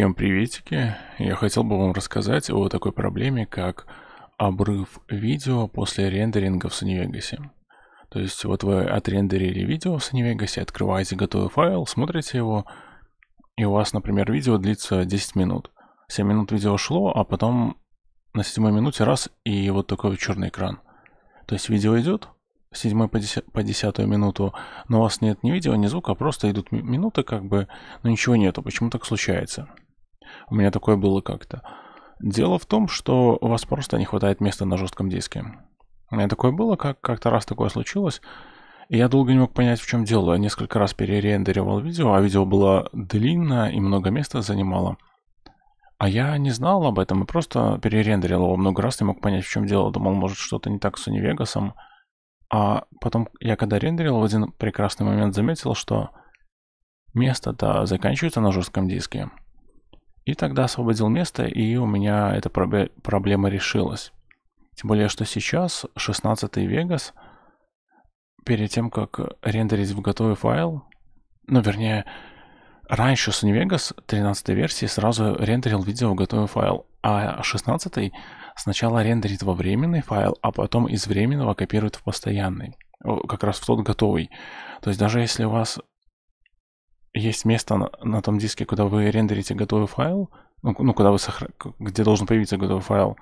Всем приветики! Я хотел бы вам рассказать о такой проблеме, как обрыв видео после рендеринга в SunVegas. То есть вот вы отрендерили видео в SunVegas, открываете готовый файл, смотрите его, и у вас, например, видео длится 10 минут. 7 минут видео шло, а потом на седьмой минуте раз и вот такой черный экран. То есть видео идет, с 7 по 10, по 10 минуту, но у вас нет ни видео, ни звука, просто идут минуты, как бы, но ничего нету. Почему так случается? У меня такое было как-то. Дело в том, что у вас просто не хватает места на жестком диске. У меня такое было, как как-то раз такое случилось, и я долго не мог понять, в чем дело. Я несколько раз перерендеривал видео, а видео было длинное и много места занимало. А я не знал об этом и просто перерендерил его много раз, не мог понять, в чем дело. Думал, может, что-то не так с Унивегасом. А потом я когда рендерил, в один прекрасный момент заметил, что место-то заканчивается на жестком диске. И тогда освободил место, и у меня эта проблема решилась. Тем более, что сейчас 16 Vegas, перед тем, как рендерить в готовый файл, ну, вернее, раньше Sony Vegas 13 версии сразу рендерил видео в готовый файл, а 16 сначала рендерит во временный файл, а потом из временного копирует в постоянный, как раз в тот готовый. То есть даже если у вас есть место на, на том диске, куда вы рендерите готовый файл, ну, ну куда вы сохра... где должен появиться готовый файл,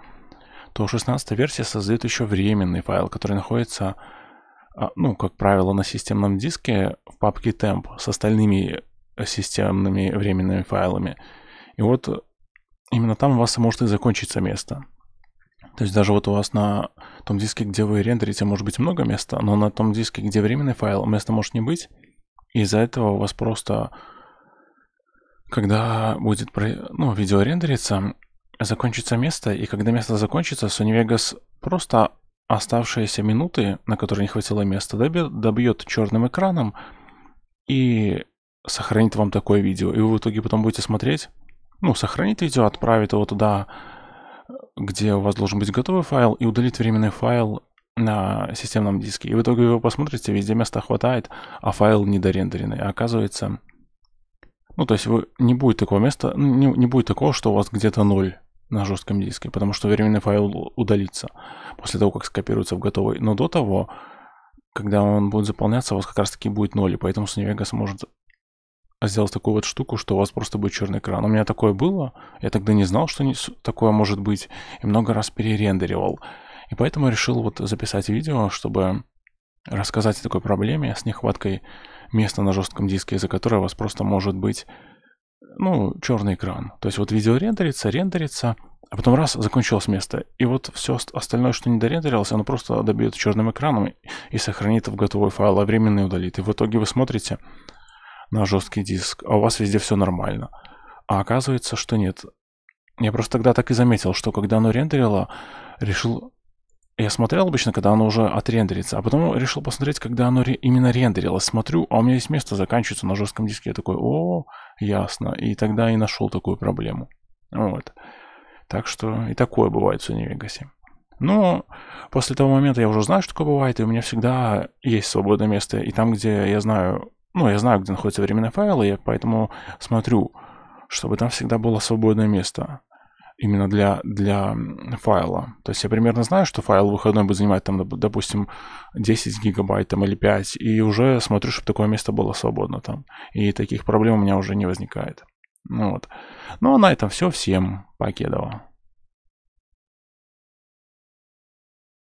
то 16 версия создает еще временный файл, который находится, а, ну, как правило, на системном диске в папке temp с остальными системными временными файлами. И вот именно там у вас может и закончиться место. То есть даже вот у вас на том диске, где вы рендерите, может быть много места, но на том диске, где временный файл, места может не быть из-за этого у вас просто, когда будет ну, видео рендериться, закончится место, и когда место закончится, Sony Vegas просто оставшиеся минуты, на которые не хватило места, добьет, добьет черным экраном и сохранит вам такое видео. И вы в итоге потом будете смотреть, ну, сохранит видео, отправит его туда, где у вас должен быть готовый файл, и удалит временный файл на системном диске. И в итоге вы посмотрите, везде места хватает, а файл недорендеренный. А оказывается, ну то есть вы, не будет такого места, ну, не, не будет такого, что у вас где-то ноль на жестком диске, потому что временный файл удалится после того, как скопируется в готовый. Но до того, когда он будет заполняться, у вас как раз таки будет ноль, и поэтому Sunivega сможет сделать такую вот штуку, что у вас просто будет черный экран. У меня такое было, я тогда не знал, что такое может быть, и много раз перерендеривал. И поэтому решил вот записать видео, чтобы рассказать о такой проблеме с нехваткой места на жестком диске, из-за которой у вас просто может быть, ну, черный экран. То есть вот видео рендерится, рендерится, а потом раз, закончилось место. И вот все остальное, что не дорендерилось, оно просто добьет черным экраном и сохранит в готовой файл, а временно удалит. И в итоге вы смотрите на жесткий диск, а у вас везде все нормально. А оказывается, что нет. Я просто тогда так и заметил, что когда оно рендерило, решил я смотрел обычно, когда оно уже отрендерится, а потом решил посмотреть, когда оно ре именно рендерилось. Смотрю, а у меня есть место заканчивается на жестком диске. Я такой, о, ясно. И тогда и нашел такую проблему. Вот. Так что и такое бывает в Sony Vegas. Но после того момента я уже знаю, что такое бывает, и у меня всегда есть свободное место. И там, где я знаю, ну, я знаю, где находятся временные файлы, я поэтому смотрю, чтобы там всегда было свободное место именно для, для файла. То есть я примерно знаю, что файл выходной будет занимать, там, допустим, 10 гигабайт там, или 5, и уже смотрю, чтобы такое место было свободно там. И таких проблем у меня уже не возникает. Ну, вот. Ну, а на этом все. Всем покедово.